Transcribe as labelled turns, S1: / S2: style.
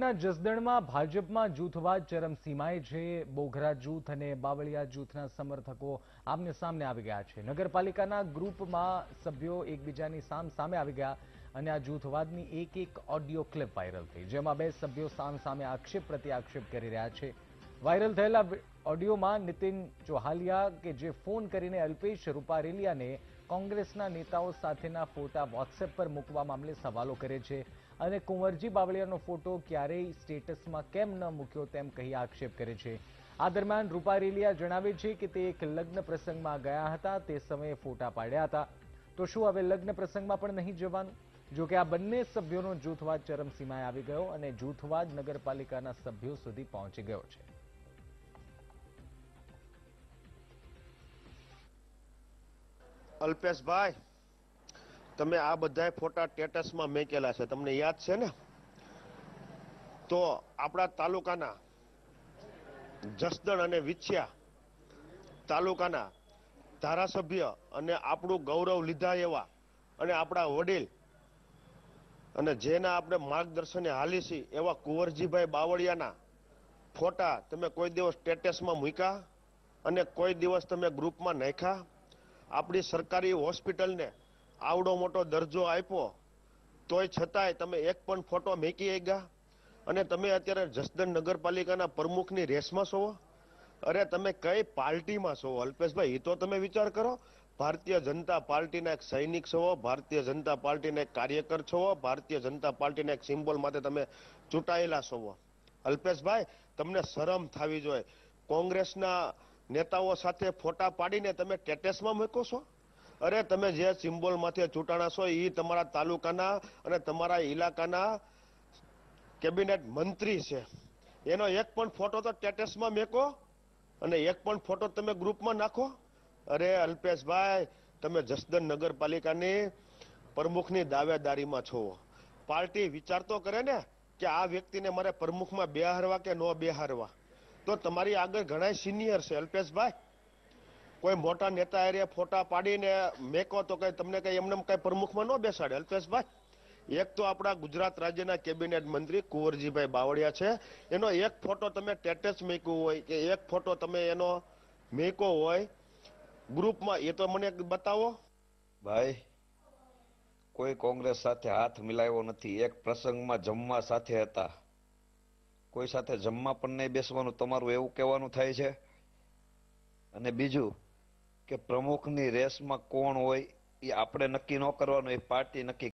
S1: ના જસદણમાં ભાજપમાં જૂથવાદ ચરમસીમાએ છે બોઘરા જૂથ અને બાવળિયા જૂથના સમર્થકો આમને સામને આવી ગયા છે નગરપાલિકાના ગ્રુપમાં સભ્યો એકબીજાની સામ સામે આવી ગયા અને આ જૂથવાદની એક એક ઓડિયો ક્લિપ વાયરલ થઈ જેમાં બે સભ્યો સામ સામે આક્ષેપ આક્ષેપ કરી રહ્યા છે વાયરલ થયેલા ઓડિયોમાં નીતિન ચોહાલિયા કે જે ફોન કરીને અલ્પેશ રૂપારેલિયાને કોંગ્રેસના નેતાઓ સાથેના ફોટા વોટ્સએપ પર મૂકવા મામલે સવાલો કરે છે અને કુંવરજી બાવળિયાનો ફોટો ક્યારેય સ્ટેટસમાં કેમ ન મૂક્યો તેમ કહી આક્ષેપ કરે છે આ દરમિયાન રૂપારેલિયા જણાવે છે કે તે એક લગ્ન પ્રસંગમાં ગયા હતા તે સમયે ફોટા પાડ્યા હતા તો શું હવે લગ્ન પ્રસંગમાં પણ નહીં જવાનું જોકે આ બંને સભ્યોનો જૂથવાદ ચરમસીમાએ આવી ગયો અને જૂથવાદ નગરપાલિકાના સભ્યો સુધી પહોંચી ગયો છે અલ્પેશભાઈ
S2: તમે આ બધા ફોટા ટેટસમાં મેકેલા છે તમને યાદ છે ને તો આપણા તાલુકાના જસદણ અને વિછ્યા તાલુકાના ધારાસભ્ય અને આપણું ગૌરવ લીધા એવા અને આપણા વડીલ અને જેના આપણે માર્ગદર્શને હાલી છીએ એવા કુંવરજીભાઈ બાવળિયાના ફોટા તમે કોઈ દિવસ સ્ટેટસમાં મૂક્યા અને કોઈ દિવસ તમે ગ્રુપમાં નાખ્યા આપણી સરકારી હોસ્પિટલને આવડો મોટો દરજ્જો આપ્યો તોય છતાંય તમે એક પણ ફોટો મેકી ગયા અને તમે અત્યારે જસદન નગરપાલિકાના પ્રમુખની રેસમાં છો અરે તમે કઈ પાર્ટીમાં છો અલ્પેશભાઈ એ તો તમે વિચાર કરો ભારતીય જનતા પાર્ટીના એક સૈનિક છો ભારતીય જનતા પાર્ટીના એક કાર્યકર છો ભારતીય જનતા પાર્ટીના એક સિમ્બોલ માટે તમે ચૂંટાયેલા છો અલ્પેશભાઈ તમને શરમ થવી જોઈએ કોંગ્રેસના નેતાઓ સાથે ફોટા પાડીને તમે ટેટેસમાં મૂકો છો અરે તમે જે સિમ્બોલમાંથી ચૂંટાણા છો એ તમારા તાલુકાના અને તમારા ઇલાકાના કેબિનેટ મંત્રી છે એનો એક પણ ફોટો તો ટેટેસમાં મેકો અને એક પણ ફોટો તમે ગ્રુપમાં નાખો અરે અલ્પેશભાઈ તમે જસદન નગરપાલિકાની પ્રમુખની દાવેદારીમાં છો પાર્ટી વિચારતો તો કરે ને કે આ વ્યક્તિને મારે પ્રમુખમાં બેહારવા કે ન બેહારવા તો તમારી આગળ ઘણા સિનિયર છે અલ્પેશભાઈ કોઈ મોટા નેતા એરે ફોટા પાડીને મેકો તો કઈ તમને કઈ એમને કઈ પ્રમુખમાં ન બેસાડે અલ્પેશભાઈ એક તો આપણા ગુજરાત રાજ્યના કેબિનેટ મંત્રી કુંવરજીભાઈ બાવળિયા છે એનો એક ફોટો તમે ટેટેસ મૂક્યો હોય કે એક ફોટો તમે એનો મૂકો હોય ગ્રુપમાં એ તો મને બતાવો ભાઈ કોઈ કોંગ્રેસ સાથે હાથ મિલાવ્યો નથી એક પ્રસંગમાં જમવા સાથે હતા કોઈ સાથે જમવા પણ નહીં બેસવાનું તમારું એવું કહેવાનું થાય છે અને બીજું કે પ્રમુખની રેસમાં કોણ હોય એ આપણે નક્કી ન કરવાનું એ પાર્ટી નક્કી